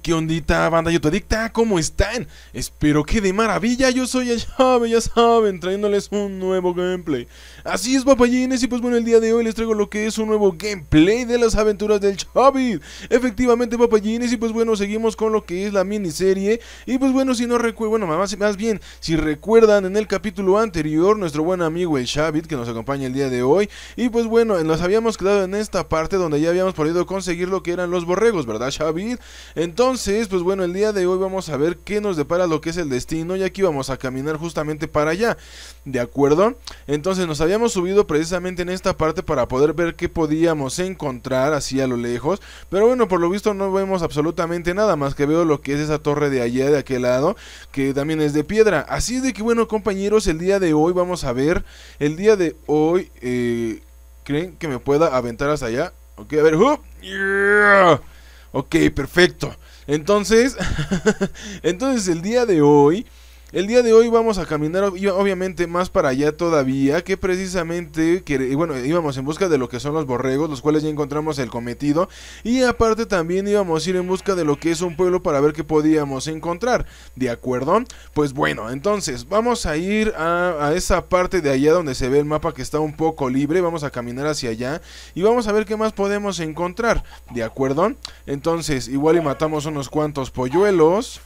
¿qué ondita, banda yotodicta ¿Cómo están? Espero que de maravilla, yo soy el ya saben, trayéndoles un nuevo gameplay Así es, papayines, y pues bueno, el día de hoy les traigo lo que es un nuevo gameplay de las aventuras del Xavit. Efectivamente, papayines, y pues bueno, seguimos con lo que es la miniserie Y pues bueno, si no recuerdan, bueno, más, bien, si recuerdan en el capítulo anterior, nuestro buen amigo el Chavit que nos acompaña el día de hoy Y pues bueno, nos habíamos quedado en esta parte donde ya habíamos podido conseguir lo que eran los borregos, ¿verdad, Chavit? Entonces entonces, pues bueno, el día de hoy vamos a ver qué nos depara lo que es el destino y aquí vamos a caminar justamente para allá, ¿de acuerdo? Entonces nos habíamos subido precisamente en esta parte para poder ver qué podíamos encontrar así a lo lejos, pero bueno, por lo visto no vemos absolutamente nada más que veo lo que es esa torre de allá, de aquel lado, que también es de piedra. Así de que bueno, compañeros, el día de hoy vamos a ver, el día de hoy, eh, ¿creen que me pueda aventar hasta allá? Ok, a ver, ¡uh! Ok, perfecto. Entonces, entonces el día de hoy el día de hoy vamos a caminar obviamente más para allá todavía, que precisamente, bueno, íbamos en busca de lo que son los borregos, los cuales ya encontramos el cometido, y aparte también íbamos a ir en busca de lo que es un pueblo para ver qué podíamos encontrar, ¿de acuerdo? Pues bueno, entonces vamos a ir a, a esa parte de allá donde se ve el mapa que está un poco libre, vamos a caminar hacia allá y vamos a ver qué más podemos encontrar, ¿de acuerdo? Entonces, igual y matamos unos cuantos polluelos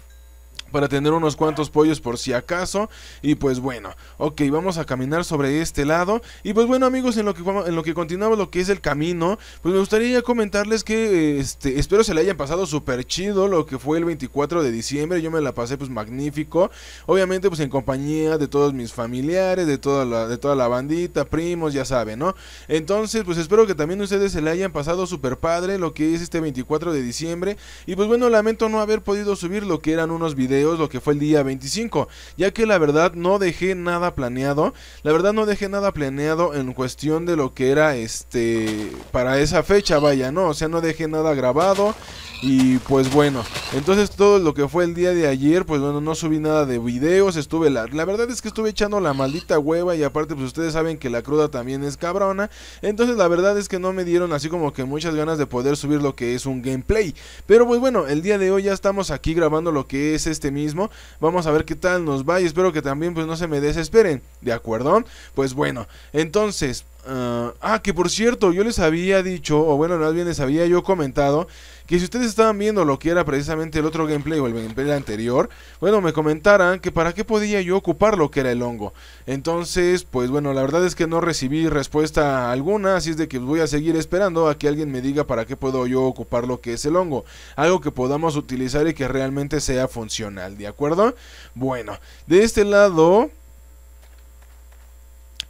para tener unos cuantos pollos por si acaso. Y pues bueno, ok, vamos a caminar sobre este lado. Y pues bueno amigos, en lo que, en lo que continuamos lo que es el camino, pues me gustaría comentarles que este, espero se le hayan pasado súper chido lo que fue el 24 de diciembre. Yo me la pasé pues magnífico. Obviamente pues en compañía de todos mis familiares, de toda la, de toda la bandita, primos, ya saben, ¿no? Entonces pues espero que también ustedes se le hayan pasado súper padre lo que es este 24 de diciembre. Y pues bueno, lamento no haber podido subir lo que eran unos videos lo que fue el día 25, ya que la verdad no dejé nada planeado, la verdad no dejé nada planeado en cuestión de lo que era este para esa fecha, vaya, no, o sea, no dejé nada grabado, y pues bueno, entonces todo lo que fue el día de ayer, pues bueno, no subí nada de videos, estuve la, la verdad es que estuve echando la maldita hueva y aparte pues ustedes saben que la cruda también es cabrona, entonces la verdad es que no me dieron así como que muchas ganas de poder subir lo que es un gameplay, pero pues bueno, el día de hoy ya estamos aquí grabando lo que es este mismo, vamos a ver qué tal nos va y espero que también pues no se me desesperen, ¿de acuerdo? Pues bueno, entonces... ah, ah que por cierto, yo les había dicho, o bueno, más bien les había yo comentado que si ustedes estaban viendo lo que era precisamente el otro gameplay o el gameplay anterior, bueno, me comentaran que para qué podía yo ocupar lo que era el hongo. Entonces, pues bueno, la verdad es que no recibí respuesta alguna, así es de que voy a seguir esperando a que alguien me diga para qué puedo yo ocupar lo que es el hongo. Algo que podamos utilizar y que realmente sea funcional, ¿de acuerdo? Bueno, de este lado...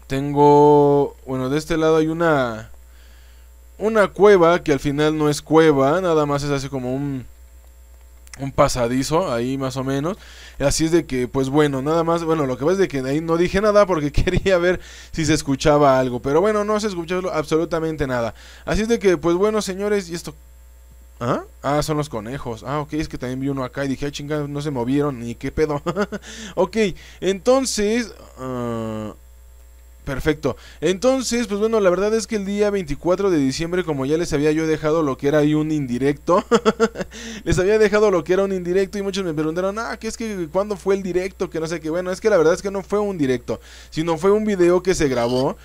Tengo... Bueno, de este lado hay una una cueva que al final no es cueva, nada más es así como un un pasadizo ahí más o menos. Así es de que, pues bueno, nada más, bueno, lo que pasa es de que ahí no dije nada porque quería ver si se escuchaba algo. Pero bueno, no se escuchó absolutamente nada. Así es de que, pues bueno, señores, y esto... ¿Ah? ah, son los conejos. Ah, ok, es que también vi uno acá y dije, ay ah, no se movieron ni qué pedo. ok, entonces... Ah, Perfecto. Entonces, pues bueno, la verdad es que el día 24 de diciembre, como ya les había yo dejado lo que era ahí un indirecto, les había dejado lo que era un indirecto y muchos me preguntaron, ah, qué es que cuándo fue el directo? Que no sé qué. Bueno, es que la verdad es que no fue un directo, sino fue un video que se grabó.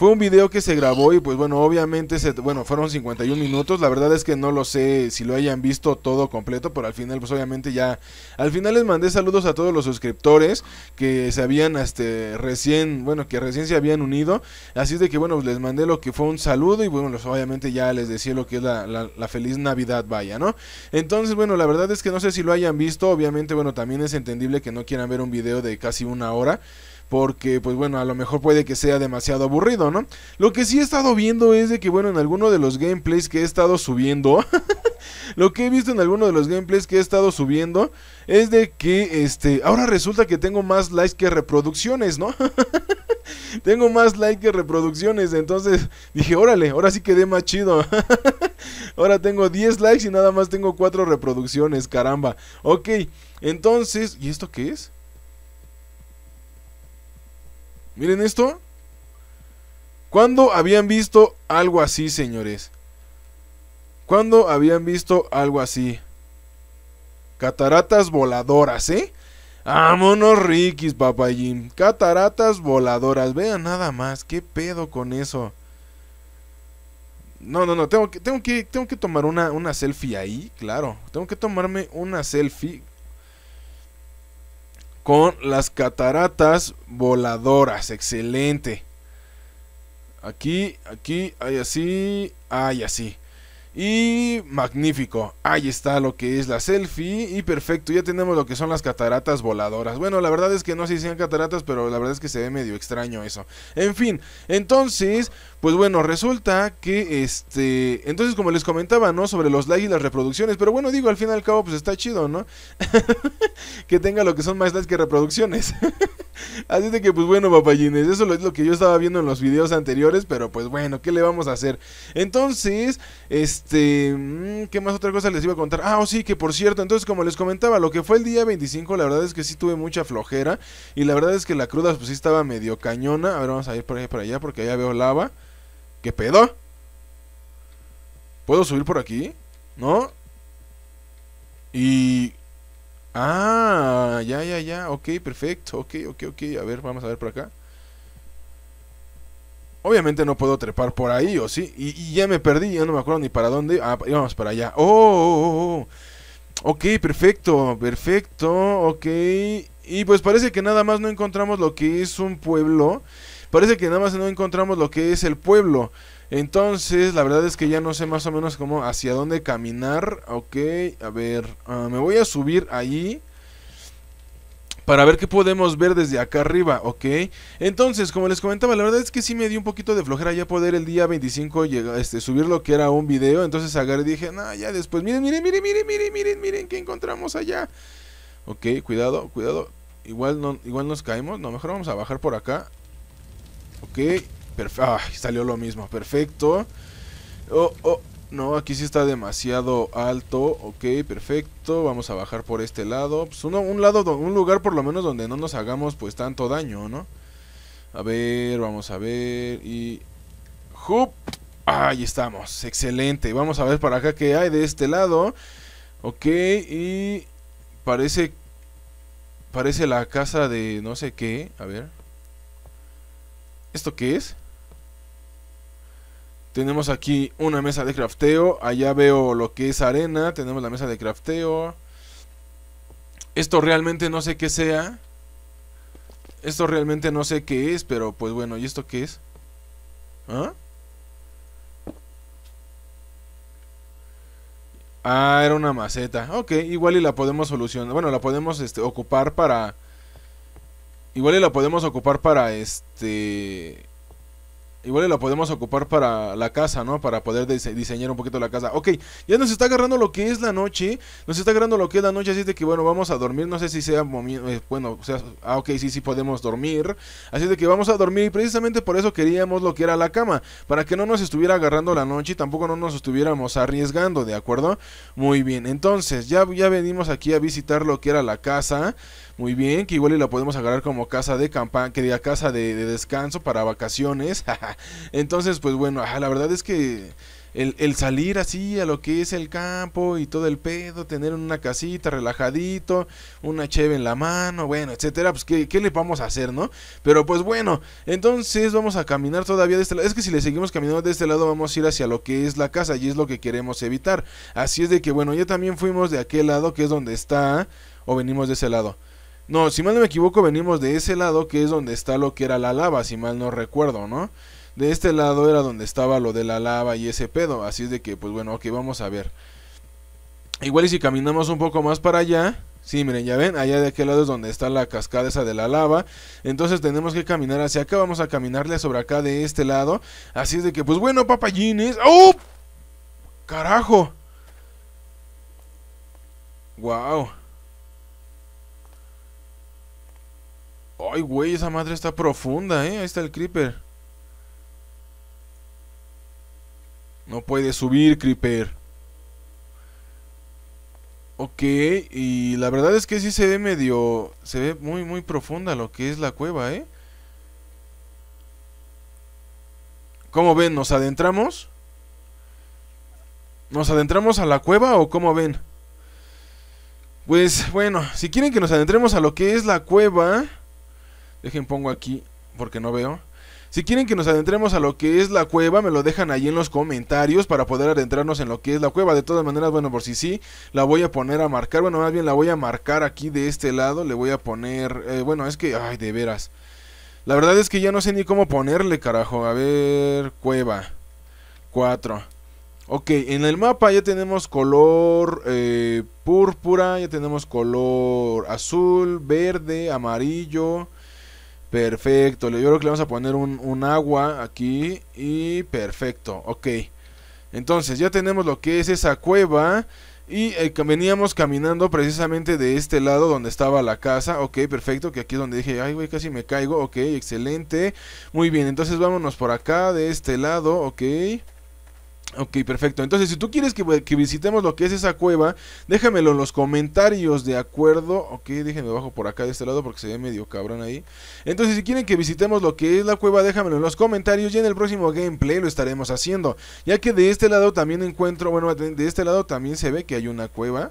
Fue un video que se grabó y pues bueno, obviamente se, bueno, fueron 51 minutos. La verdad es que no lo sé si lo hayan visto todo completo, pero al final pues obviamente ya al final les mandé saludos a todos los suscriptores que se habían este recién, bueno, que recién se habían unido. Así de que bueno, les mandé lo que fue un saludo y bueno, obviamente ya les decía lo que es la feliz Navidad, vaya, ¿no? Entonces, bueno, la verdad es que no sé si lo hayan visto. Obviamente, bueno, también es entendible que no quieran ver un video de casi una hora porque pues bueno, a lo mejor puede que sea demasiado aburrido, ¿no? Lo que sí he estado viendo es de que bueno, en alguno de los gameplays que he estado subiendo, lo que he visto en alguno de los gameplays que he estado subiendo es de que este, ahora resulta que tengo más likes que reproducciones, ¿no? tengo más likes que reproducciones, entonces dije, órale, ahora sí quedé más chido. ahora tengo 10 likes y nada más tengo 4 reproducciones, caramba. Ok, entonces, ¿y esto qué es? Miren esto. ¿Cuándo habían visto algo así, señores? ¿Cuándo habían visto algo así? Cataratas voladoras, ¿eh? Vámonos, Rikis, papayín. Cataratas voladoras. Vean nada más. ¿Qué pedo con eso? No, no, no. Tengo que, tengo que, tengo que tomar una, una selfie ahí, claro. Tengo que tomarme una selfie con las cataratas voladoras. Excelente. Aquí, aquí, hay así, hay así. Y magnífico, ahí está lo que es la selfie y perfecto, ya tenemos lo que son las cataratas voladoras. Bueno, la verdad es que no sé si sean cataratas, pero la verdad es que se ve medio extraño eso. En fin, entonces, pues bueno, resulta que este, entonces como les comentaba, ¿no? Sobre los likes y las reproducciones, pero bueno, digo, al fin y al cabo pues está chido, ¿no? que tenga lo que son más likes que reproducciones. Así de que, pues bueno, papayines, eso es lo que yo estaba viendo en los videos anteriores, pero pues bueno, ¿qué le vamos a hacer? Entonces, este, mm, ¿qué más otra cosa les iba a contar? Ah, oh, sí, que por cierto, entonces como les comentaba, lo que fue el día 25, la verdad es que sí tuve mucha flojera, y la verdad es que la cruda pues sí estaba medio cañona. A ver, vamos a ir por ahí para allá, porque allá veo lava. ¿Qué pedo? ¿Puedo subir por aquí? ¿No? Y... Ah, ya, ya, ya. Ok, perfecto. Ok, ok, ok. A ver, vamos a ver por acá. Obviamente no puedo trepar por ahí, ¿o sí? Y, ya me perdí, ya no me acuerdo ni para dónde. Ah, íbamos para allá. Oh oh, oh, oh, ok, perfecto, perfecto, ok. Y pues parece que nada más no encontramos lo que es un pueblo. Parece que nada más no encontramos lo que es el pueblo. Entonces, la verdad es que ya no sé más o menos cómo hacia dónde caminar. Ok, a ver, ah, me voy a subir ahí. para ver qué podemos ver desde acá arriba, ¿ok? Entonces, como les comentaba, la verdad es que sí me dio un poquito de flojera ya poder el día 25 este, subir lo que era un video. Entonces agarré y dije, no, ya después, miren, miren, miren, miren, miren, miren, miren, que encontramos allá. Ok, cuidado, cuidado. Igual, no, igual nos caemos. No, mejor vamos a bajar por acá. Ok, Ah, salió lo mismo. Perfecto. Oh, oh. No, aquí sí está demasiado alto. Ok, perfecto. Vamos a bajar por este lado. Pues un lado, un lugar por lo menos donde no nos hagamos pues tanto daño, ¿no? A ver, vamos a ver. Y... ¡Jup! Ahí estamos. Excelente. Vamos a ver para acá qué hay de este lado. Ok, y... Parece... Parece la casa de no sé qué. A ver. ¿Esto qué es? Tenemos aquí una mesa de crafteo. Allá veo lo que es arena. Tenemos la mesa de crafteo. Esto realmente no sé qué sea. Esto realmente no sé qué es, pero pues bueno, ¿y esto qué es? ¿Ah? Ah, era una maceta. Ok, igual y la podemos solucionar. Bueno, la podemos este, ocupar para... Igual y la podemos ocupar para este... Igual la podemos ocupar para la casa, ¿no? Para poder diseñar un poquito la casa. Ok, ya nos está agarrando lo que es la noche. Nos está agarrando lo que es la noche, así de que bueno, vamos a dormir. No sé si sea... Eh, bueno, o sea... Ah, ok, sí, sí podemos dormir. Así de que vamos a dormir y precisamente por eso queríamos lo que era la cama. Para que no nos estuviera agarrando la noche y tampoco no nos estuviéramos arriesgando, ¿de acuerdo? Muy bien, entonces ya, ya venimos aquí a visitar lo que era la casa. Muy bien, que igual y la podemos agarrar como casa de campaña, que casa de, descanso para vacaciones. Entonces, pues bueno, la verdad es que el, salir así a lo que es el campo y todo el pedo, tener una casita relajadito, una cheve en la mano, bueno, etcétera, pues ¿qué, qué le vamos a hacer, ¿no? Pero pues bueno, entonces vamos a caminar todavía de este lado. Es que si le seguimos caminando de este lado vamos a ir hacia lo que es la casa y es lo que queremos evitar. Así es de que bueno, ya también fuimos de aquel lado que es donde está o venimos de ese lado. No, si mal no me equivoco, venimos de ese lado que es donde está lo que era la lava, si mal no recuerdo, ¿no? De este lado era donde estaba lo de la lava y ese pedo. Así es de que, pues bueno, ok, vamos a ver. Igual y si caminamos un poco más para allá. Sí, miren, ya ven, allá de aquel lado es donde está la cascada esa de la lava. Entonces tenemos que caminar hacia acá. Vamos a caminarle sobre acá de este lado. Así es de que, pues bueno, papayines. ¡Oh! ¡Carajo! ¡Wow! Ay, güey, esa madre está profunda, ¿eh? Ahí está el creeper. No puede subir, creeper. Ok, y la verdad es que sí se ve medio... Se ve muy, muy profunda lo que es la cueva, ¿eh? ¿Cómo ven? ¿Nos adentramos? ¿Nos adentramos a la cueva o cómo ven? Pues bueno, si quieren que nos adentremos a lo que es la cueva, Dejen, pongo aquí porque no veo. Si quieren que nos adentremos a lo que es la cueva, me lo dejan ahí en los comentarios para poder adentrarnos en lo que es la cueva. De todas maneras, bueno, por si sí, la voy a poner a marcar. Bueno, más bien la voy a marcar aquí de este lado. Le voy a poner... Eh, bueno, es que... Ay, de veras. La verdad es que ya no sé ni cómo ponerle, carajo. A ver... Cueva. 4. Ok, en el mapa ya tenemos color eh, púrpura, ya tenemos color azul, verde, amarillo Perfecto, yo creo que le vamos a poner un, agua aquí y perfecto, ok. Entonces ya tenemos lo que es esa cueva y eh, veníamos caminando precisamente de este lado donde estaba la casa, ok, perfecto, que aquí es donde dije, ay güey, casi me caigo, ok, excelente. Muy bien, entonces vámonos por acá, de este lado, ok. Ok, perfecto. Entonces, si tú quieres que, visitemos lo que es esa cueva, déjamelo en los comentarios, ¿de acuerdo? Ok, déjenme abajo por acá de este lado porque se ve medio cabrón ahí. Entonces, si quieren que visitemos lo que es la cueva, déjamelo en los comentarios y en el próximo gameplay lo estaremos haciendo. Ya que de este lado también encuentro, bueno, de este lado también se ve que hay una cueva.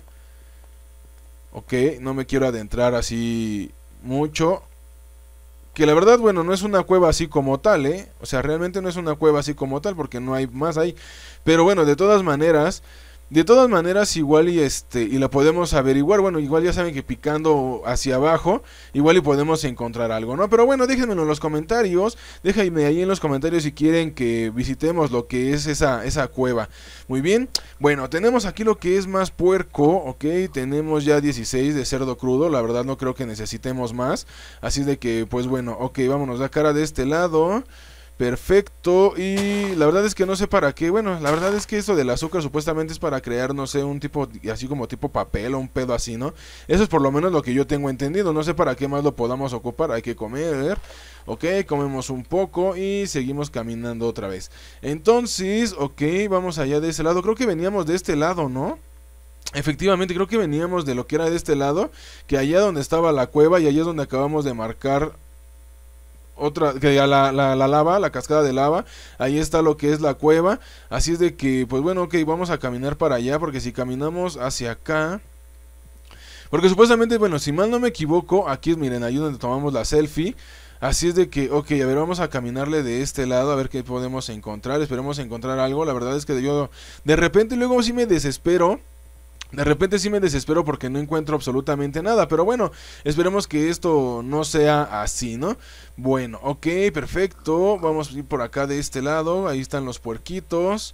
Ok, no me quiero adentrar así mucho. Que la verdad, bueno, no es una cueva así como tal, ¿eh? O sea, realmente no es una cueva así como tal porque no hay más ahí. Pero bueno, de todas maneras, de todas maneras, igual y este, y la podemos averiguar. Bueno, igual ya saben que picando hacia abajo, igual y podemos encontrar algo, ¿no? Pero bueno, déjenmelo en los comentarios. Déjenme ahí en los comentarios si quieren que visitemos lo que es esa, esa cueva. Muy bien. Bueno, tenemos aquí lo que es más puerco, ¿ok? Tenemos ya 16 de cerdo crudo. La verdad no creo que necesitemos más. Así de que, pues bueno, ok, vámonos. La cara de este lado. Perfecto, y la verdad es que no sé para qué. Bueno, la verdad es que esto del azúcar supuestamente es para crear, no sé, un tipo, así como tipo papel o un pedo así, ¿no? Eso es por lo menos lo que yo tengo entendido. No sé para qué más lo podamos ocupar. Hay que comer. Ok, comemos un poco y seguimos caminando otra vez. Entonces, ok, vamos allá de ese lado. Creo que veníamos de este lado, ¿no? Efectivamente, creo que veníamos de lo que era de este lado, que allá donde estaba la cueva y allá es donde acabamos de marcar otra, que la, lava, la cascada de lava, ahí está lo que es la cueva, así es de que, pues bueno, ok, vamos a caminar para allá, porque si caminamos hacia acá, porque supuestamente, bueno, si mal no me equivoco, aquí miren, ahí donde tomamos la selfie, Así es de que, ok, a ver, vamos a caminarle de este lado a ver qué podemos encontrar. Esperemos encontrar algo. La verdad es que yo de repente luego sí me desespero de repente sí me desespero porque no encuentro absolutamente nada, pero bueno, esperemos que esto no sea así, ¿no? Bueno, ok, perfecto, vamos a ir por acá de este lado, ahí están los puerquitos,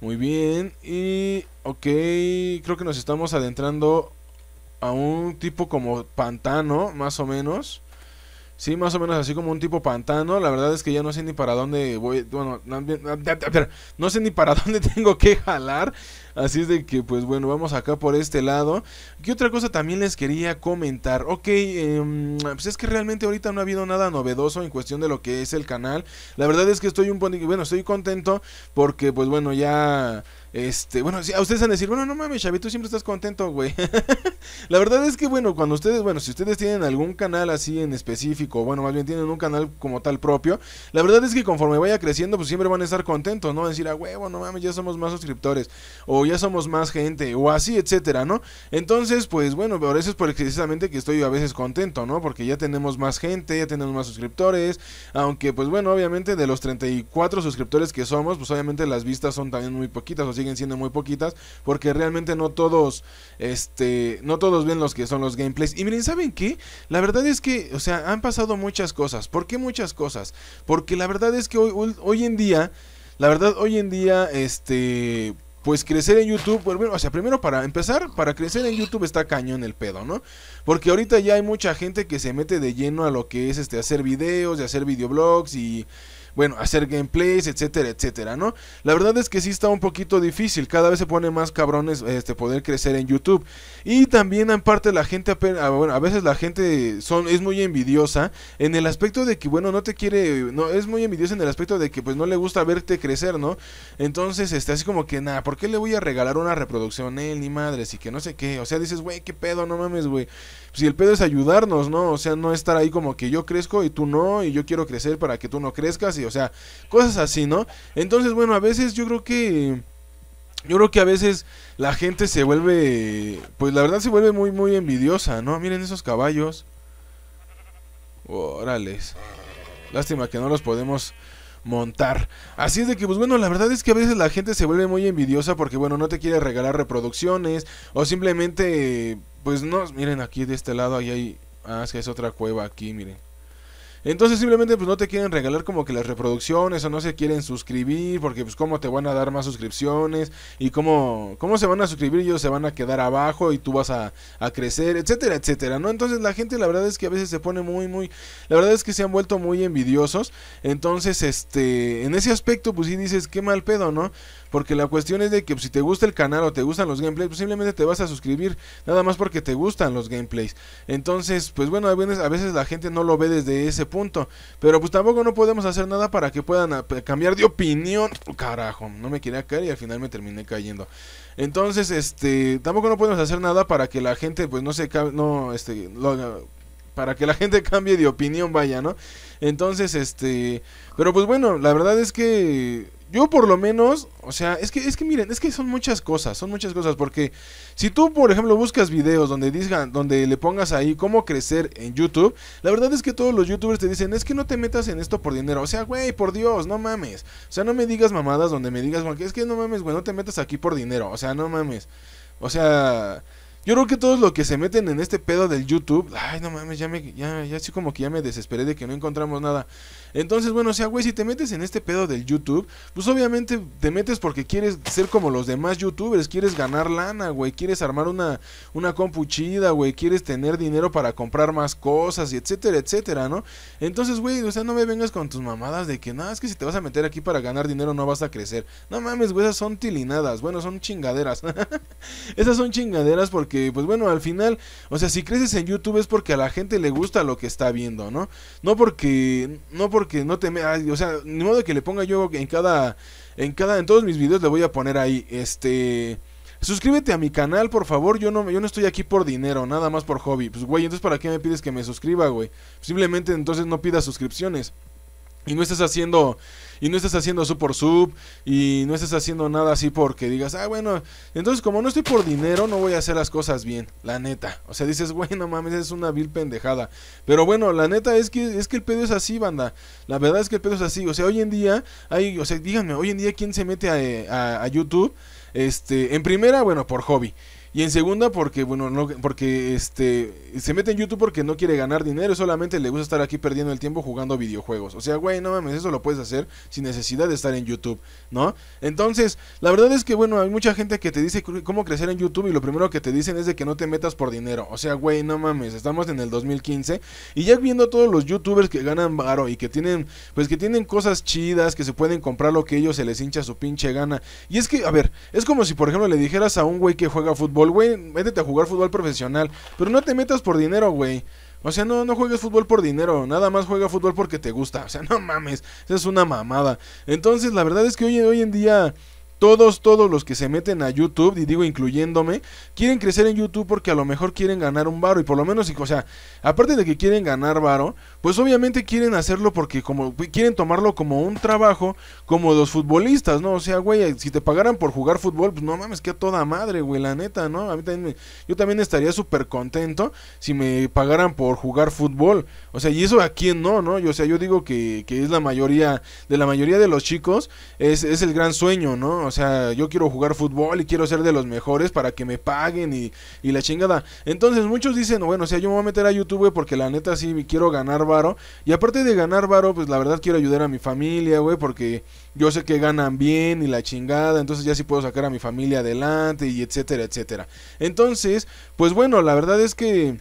muy bien, y ok, creo que nos estamos adentrando a un tipo como pantano, más o menos. Sí, más o menos así como un tipo pantano. La verdad es que ya no sé ni para dónde voy. Bueno, no sé ni para dónde tengo que jalar. Así es de que, pues bueno, vamos acá por este lado. ¿Qué otra cosa también les quería comentar? Ok, em, pues es que realmente ahorita no ha habido nada novedoso en cuestión de lo que es el canal. La verdad es que estoy un bueno, estoy contento porque, pues bueno, ya... Este, bueno, si a ustedes van a decir, bueno, no mames, Xavi, tú siempre estás contento, güey. la verdad es que, bueno, cuando ustedes, bueno, si ustedes tienen algún canal así en específico, bueno, más bien tienen un canal como tal propio, la verdad es que conforme vaya creciendo, pues siempre van a estar contentos, ¿no? Decir, ah, huevo, no mames, ya somos más suscriptores. O ya somos más gente, o así, etcétera, ¿no? Entonces, pues bueno, por eso es por precisamente que estoy a veces contento, ¿no? Porque ya tenemos más gente, ya tenemos más suscriptores, aunque pues bueno, obviamente de los 34 suscriptores que somos, pues obviamente las vistas son también muy poquitas o siguen siendo muy poquitas, porque realmente no todos, este, no todos ven los que son los gameplays. Y miren, ¿saben qué? La verdad es que, o sea, han pasado muchas cosas. ¿Por qué muchas cosas? Porque la verdad es que hoy, hoy en día... La verdad, hoy en día, este, pues crecer en YouTube, bueno, o sea, primero para empezar, para crecer en YouTube está cañón el pedo, ¿no? Porque ahorita ya hay mucha gente que se mete de lleno a lo que es este hacer videos, de hacer videoblogs y bueno, hacer gameplays, etcétera, etcétera, ¿no? La verdad es que sí está un poquito difícil, cada vez se pone más cabrones este, poder crecer en YouTube. Y también en parte la gente, a, ah, bueno, a veces la gente son, es muy envidiosa en el aspecto de que, bueno, no te quiere, no, es muy envidiosa en el aspecto de que pues no le gusta verte crecer, ¿no? Entonces, este, así como que, nada, ¿por qué le voy a regalar una reproducción él, ni madres, y que no sé qué? O sea, dices, güey, qué pedo, no mames, güey. Si pues, el pedo es ayudarnos, ¿no? O sea, no estar ahí como que yo crezco y tú no, y yo quiero crecer para que tú no crezcas, y o sea, cosas así, ¿no? Entonces, bueno, a veces yo creo que... Yo creo que a veces la gente se vuelve, pues la verdad se vuelve muy, muy envidiosa, ¿no? Miren esos caballos. Órales. Lástima que no los podemos montar. Así es de que, pues bueno, la verdad es que a veces la gente se vuelve muy envidiosa porque, bueno, no te quiere regalar reproducciones o simplemente, pues no, miren aquí de este lado, ahí hay, ah, es que es otra cueva aquí, miren. Entonces simplemente pues no te quieren regalar como que las reproducciones o no se quieren suscribir porque pues cómo te van a dar más suscripciones y cómo, cómo se van a suscribir ellos se van a quedar abajo y tú vas a, a crecer, etcétera, etcétera, ¿no? Entonces la gente la verdad es que a veces se pone muy, muy, la verdad es que se han vuelto muy envidiosos. Entonces, este, en ese aspecto pues sí dices, qué mal pedo, ¿no? Porque la cuestión es de que pues, si te gusta el canal o te gustan los gameplays, pues simplemente te vas a suscribir nada más porque te gustan los gameplays. Entonces, pues bueno, a veces, la gente no lo ve desde ese punto. Pero pues tampoco no podemos hacer nada para que puedan ah, cambiar de opinión. Carajo, no me quería caer y al final me terminé cayendo. Entonces, este, tampoco no podemos hacer nada para que la gente, pues no se, no, este, para que la gente cambie de opinión, vaya, ¿no? Entonces, este, pero pues bueno, la verdad es que yo por lo menos, o sea, es que, es que miren, es que son muchas cosas, son muchas cosas, porque si tú, por ejemplo, buscas videos donde digan, donde le pongas ahí cómo crecer en YouTube, la verdad es que todos los youtubers te dicen, es que no te metas en esto por dinero, o sea, güey, por Dios, no mames, o sea, no me digas mamadas donde me digas, es que no mames, güey, no te metas aquí por dinero, o sea, no mames, o sea... Yo creo que todos los que se meten en este pedo del YouTube, ay, no mames, ya me, ya, ya así como que ya me desesperé de que no encontramos nada. Entonces, bueno, o sea, güey, si te metes en este pedo del YouTube, pues obviamente te metes porque quieres ser como los demás YouTubers, quieres ganar lana, güey, quieres armar una, una compu güey, quieres tener dinero para comprar más cosas y etcétera, etcétera, ¿no? Entonces, güey, o sea, no me vengas con tus mamadas de que, nada, es que si te vas a meter aquí para ganar dinero no vas a crecer. No mames, güey, esas son tilinadas, bueno, son chingaderas. esas son chingaderas porque pues bueno, al final, o sea, si creces en YouTube es porque a la gente le gusta lo que está viendo, ¿no? No porque, no porque no te, o sea, ni modo que le ponga yo en cada, en cada, en todos mis videos le voy a poner ahí, este... Suscríbete a mi canal, por favor. Yo no, yo no estoy aquí por dinero, nada más por hobby. Pues, güey, entonces, ¿para qué me pides que me suscriba, güey? Simplemente entonces no pidas suscripciones. Y no estás haciendo y no estás haciendo sub por sub y no estás haciendo nada así porque digas, ah, bueno, entonces como no estoy por dinero, no voy a hacer las cosas bien, la neta. O sea, dices, bueno, mames, es una vil pendejada. Pero bueno, la neta es que es que el pedo es así, banda. La verdad es que el pedo es así. O sea, hoy en día hay, o sea, díganme, hoy en día quién se mete a, a YouTube. Este, en primera, bueno, por hobby. Y en segunda, porque, bueno, no, porque este, se mete en YouTube porque no quiere ganar dinero, solamente le gusta estar aquí perdiendo el tiempo jugando videojuegos. O sea, güey, no mames, eso lo puedes hacer sin necesidad de estar en YouTube, ¿no? Entonces, la verdad es que, bueno, hay mucha gente que te dice cómo crecer en YouTube y lo primero que te dicen es de que no te metas por dinero. O sea, güey, no mames, estamos en el 2015 y ya viendo a todos los YouTubers que ganan varo y que tienen, pues que tienen cosas chidas, que se pueden comprar lo que ellos se les hincha su pinche gana. Y es que, a ver, es como si, por ejemplo, le dijeras a un güey que juega fútbol, güey, métete a jugar fútbol profesional. Pero no te metas por dinero, güey. O sea, no, no juegues fútbol por dinero, nada más juega fútbol porque te gusta. O sea, no mames, esa es una mamada. Entonces, la verdad es que hoy, hoy en día todos, todos los que se meten a YouTube, y digo incluyéndome, quieren crecer en YouTube porque a lo mejor quieren ganar un varo. Y por lo menos, o sea, aparte de que quieren ganar varo, pues obviamente quieren hacerlo porque como quieren tomarlo como un trabajo, como los futbolistas, ¿no? O sea, güey, si te pagaran por jugar fútbol, pues no mames, que a toda madre, güey, la neta, ¿no? mí yo también estaría súper contento si me pagaran por jugar fútbol. O sea, y eso a quién no, ¿no? Yo, o sea, yo digo que, que es la mayoría, de la mayoría de los chicos, es, es el gran sueño, ¿no? O sea, yo quiero jugar fútbol y quiero ser de los mejores para que me paguen y, y la chingada. Entonces muchos dicen, bueno, o sea, yo me voy a meter a YouTube, porque la neta sí quiero ganar y aparte de ganar varo, pues la verdad quiero ayudar a mi familia, güey, porque yo sé que ganan bien y la chingada, entonces ya sí puedo sacar a mi familia adelante y etcétera, etcétera. Entonces, pues bueno, la verdad es que...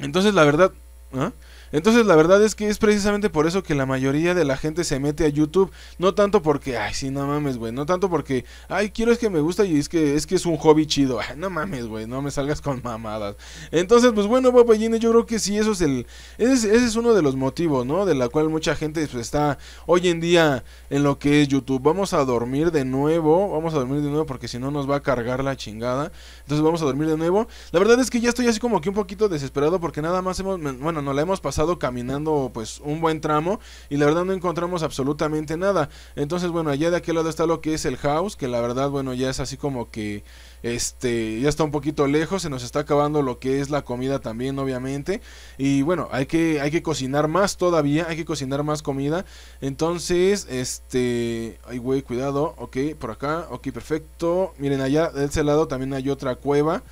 Entonces, la verdad... ¿ah? Entonces la verdad es que es precisamente por eso que la mayoría de la gente se mete a YouTube, no tanto porque, ay, sí, no mames, güey, no tanto porque, ay, quiero es que me gusta y es que es que es un hobby chido, ay, no mames, güey, no me salgas con mamadas. Entonces, pues bueno, Papayines, yo creo que sí, eso es el, ese, es uno de los motivos, ¿no? De la cual mucha gente pues, está hoy en día en lo que es YouTube. Vamos a dormir de nuevo, vamos a dormir de nuevo porque si no nos va a cargar la chingada. Entonces vamos a dormir de nuevo. La verdad es que ya estoy así como que un poquito desesperado porque nada más hemos, bueno, no la hemos pasado caminando pues un buen tramo y la verdad no encontramos absolutamente nada. Entonces, bueno, allá de aquel lado está lo que es el house, que la verdad, bueno, ya es así como que este ya está un poquito lejos, se nos está acabando lo que es la comida también, obviamente. Y bueno, hay que hay que cocinar más todavía, hay que cocinar más comida. Entonces, este, ay güey, cuidado, ok, por acá, ok, perfecto. Miren, allá de ese lado también hay otra cueva.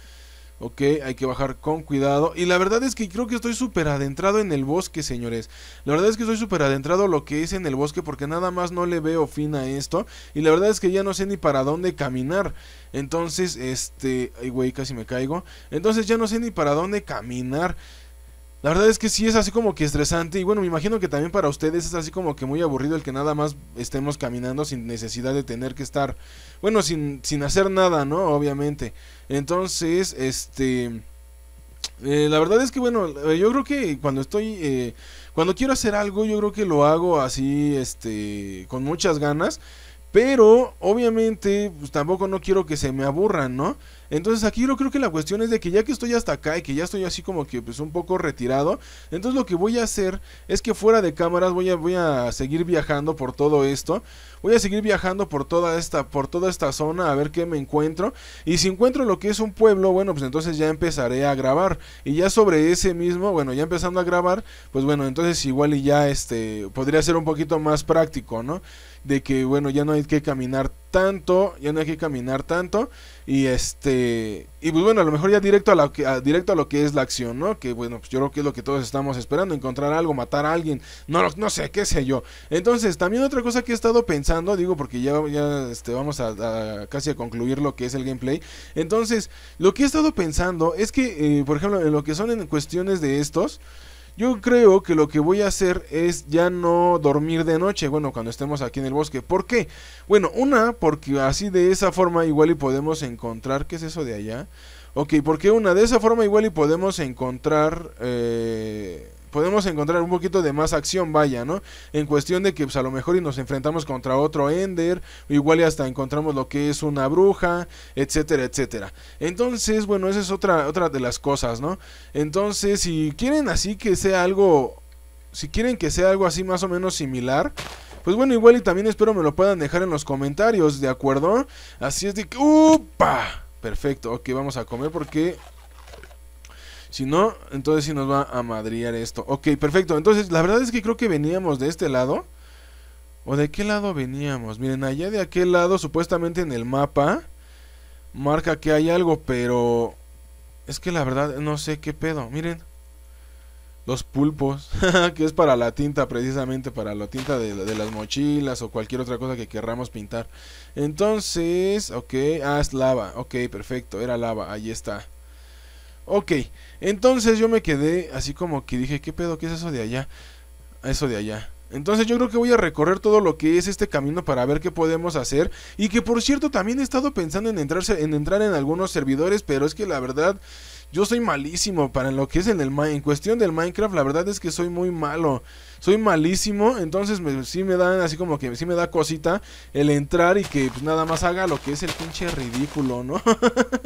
Ok, hay que bajar con cuidado. Y la verdad es que creo que estoy súper adentrado en el bosque, señores. La verdad es que estoy súper adentrado lo que es en el bosque porque nada más no le veo fin a esto. Y la verdad es que ya no sé ni para dónde caminar. Entonces, este... Ay, güey, casi me caigo. Entonces ya no sé ni para dónde caminar. La verdad es que sí es así como que estresante y bueno, me imagino que también para ustedes es así como que muy aburrido el que nada más estemos caminando sin necesidad de tener que estar, bueno, sin, sin hacer nada, ¿no? Obviamente. Entonces, este... Eh, la verdad es que bueno, eh, yo creo que cuando estoy, eh, cuando quiero hacer algo, yo creo que lo hago así, este, con muchas ganas, pero obviamente, pues, tampoco no quiero que se me aburran, ¿no? Entonces aquí yo creo que la cuestión es de que ya que estoy hasta acá y que ya estoy así como que pues un poco retirado, entonces lo que voy a hacer es que fuera de cámaras voy a, voy a seguir viajando por todo esto, voy a seguir viajando por toda esta por toda esta zona a ver qué me encuentro y si encuentro lo que es un pueblo, bueno, pues entonces ya empezaré a grabar y ya sobre ese mismo, bueno, ya empezando a grabar, pues bueno, entonces igual y ya este podría ser un poquito más práctico, ¿no? De que bueno, ya no hay que caminar tanto, ya no hay que caminar tanto y este y pues bueno, a lo mejor ya directo a, directo a lo que es la acción, ¿no? Que bueno, pues yo creo que es lo que todos estamos esperando, encontrar algo, matar a alguien, no no sé, qué sé yo. Entonces, también otra cosa que he estado pensando, digo porque ya, este, vamos a, casi a concluir lo que es el gameplay. Entonces, lo que he estado pensando es que eh, por ejemplo, en lo que son en cuestiones de estos yo creo que lo que voy a hacer es ya no dormir de noche, bueno, cuando estemos aquí en el bosque. ¿Por qué? Bueno, una, porque así de esa forma igual y podemos encontrar... ¿Qué es eso de allá? Ok, porque una, de esa forma igual y podemos encontrar... Eh podemos encontrar un poquito de más acción, vaya, ¿no? En cuestión de que pues, a lo mejor y nos enfrentamos contra otro Ender, igual y hasta encontramos lo que es una bruja, etcétera, etcétera. Entonces, bueno, esa es otra, otra de las cosas, ¿no? Entonces, si quieren así que sea algo, si quieren que sea algo así más o menos similar, pues bueno, igual y también espero me lo puedan dejar en los comentarios, ¿de acuerdo? Así es de que... ¡Upa! Perfecto, ok, vamos a comer porque si no, entonces sí nos va a madriar esto. Ok, perfecto. Entonces, la verdad es que creo que veníamos de este lado. ¿O de qué lado veníamos? Miren, allá de aquel lado, supuestamente en el mapa, marca que hay algo, pero... Es que la verdad no sé qué pedo. Miren. Los pulpos, que es para la tinta, precisamente para la tinta de, de, las mochilas o cualquier otra cosa que querramos pintar. Entonces, ok, ah, es lava, ok, perfecto, era lava, ahí está. Ok, entonces yo me quedé así como que dije, ¿qué pedo? ¿Qué es eso de allá? Eso de allá. Entonces yo creo que voy a recorrer todo lo que es este camino para ver qué podemos hacer. Y que por cierto también he estado pensando en, en entrar en algunos servidores, pero es que la verdad... Yo soy malísimo para lo que es en el en cuestión del Minecraft, la verdad es que soy muy malo. Soy malísimo, entonces me, sí me dan así como que sí me da cosita el entrar y que pues nada más haga lo que es el pinche ridículo, ¿no?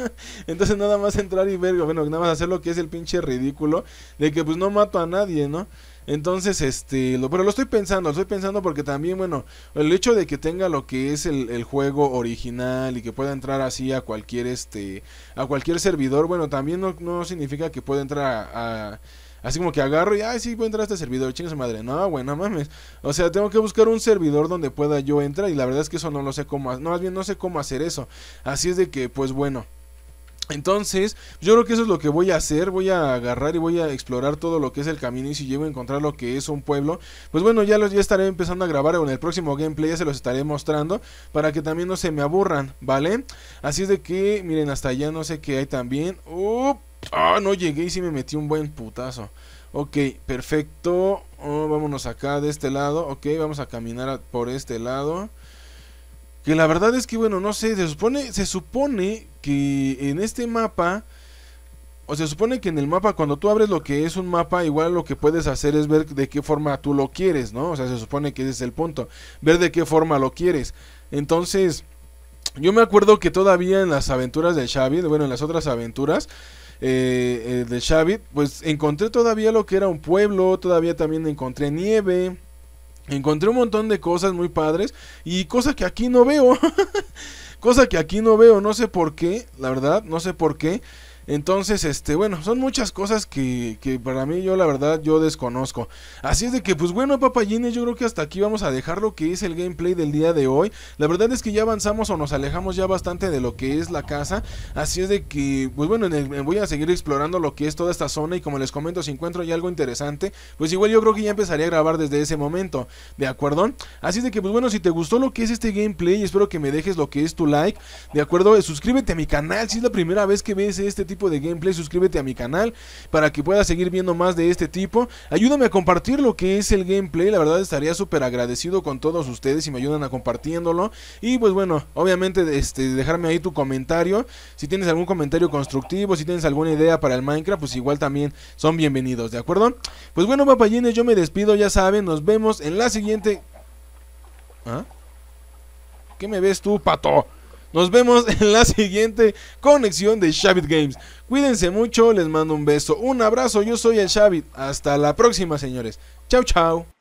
entonces nada más entrar y ver, bueno, nada más hacer lo que es el pinche ridículo de que pues no mato a nadie, ¿no? Entonces, este, lo, pero lo estoy pensando, lo estoy pensando porque también, bueno, el hecho de que tenga lo que es el, juego original y que pueda entrar así a cualquier, este, a cualquier servidor, bueno, también no, significa que pueda entrar a, Así como que agarro y, ay, sí, puedo entrar a este servidor, chinga madre. No, bueno, mames. O sea, tengo que buscar un servidor donde pueda yo entrar y la verdad es que eso no lo sé cómo, no, más bien no sé cómo hacer eso. Así es de que, pues bueno. Entonces, yo creo que eso es lo que voy a hacer. Voy a agarrar y voy a explorar todo lo que es el camino. Y si llego a encontrar lo que es un pueblo, pues bueno, ya los ya estaré empezando a grabar en el próximo gameplay. Ya se los estaré mostrando para que también no se me aburran, ¿vale? Así es de que, miren, hasta allá no sé qué hay también. ¡Oh! Ah, no llegué y sí me metí un buen putazo. Ok, perfecto. Oh, vámonos acá de este lado. Ok, vamos a caminar por este lado. Que la verdad es que, bueno, no sé, se supone, se supone que en este mapa, o se supone que en el mapa, cuando tú abres lo que es un mapa, igual lo que puedes hacer es ver de qué forma tú lo quieres, ¿no? O sea, se supone que ese es el punto, ver de qué forma lo quieres. Entonces, yo me acuerdo que todavía en las aventuras de Xavi, bueno, en las otras aventuras, eh, eh, de Xavi, pues encontré todavía lo que era un pueblo, todavía también encontré nieve. Encontré un montón de cosas muy padres y cosas que aquí no veo. cosa que aquí no veo, no sé por qué, la verdad, no sé por qué. Entonces, este, bueno, son muchas cosas que, para mí yo la verdad yo desconozco. Así es de que, pues bueno, papayines, yo creo que hasta aquí vamos a dejar lo que es el gameplay del día de hoy. La verdad es que ya avanzamos o nos alejamos ya bastante de lo que es la casa. Así es de que, pues bueno, voy a seguir explorando lo que es toda esta zona y como les comento, si encuentro ya algo interesante, pues igual yo creo que ya empezaría a grabar desde ese momento, ¿de acuerdo? Así es de que, pues bueno, si te gustó lo que es este gameplay, espero que me dejes lo que es tu like, ¿de acuerdo? Suscríbete a mi canal si es la primera vez que ves este tipo tipo de gameplay, suscríbete a mi canal para que puedas seguir viendo más de este tipo. Ayúdame a compartir lo que es el gameplay, la verdad estaría súper agradecido con todos ustedes si me ayudan a compartiéndolo. Y pues bueno, obviamente este, dejarme ahí tu comentario, si tienes algún comentario constructivo, si tienes alguna idea para el Minecraft, pues igual también son bienvenidos, ¿de acuerdo? Pues bueno, papayines, yo me despido, ya saben, nos vemos en la siguiente... ¿Ah? ¿Qué me ves tú, pato? Nos vemos en la siguiente conexión de Shabit Games. Cuídense mucho, les mando un beso, un abrazo. Yo soy el Shabit. Hasta la próxima, señores. Chao, chao.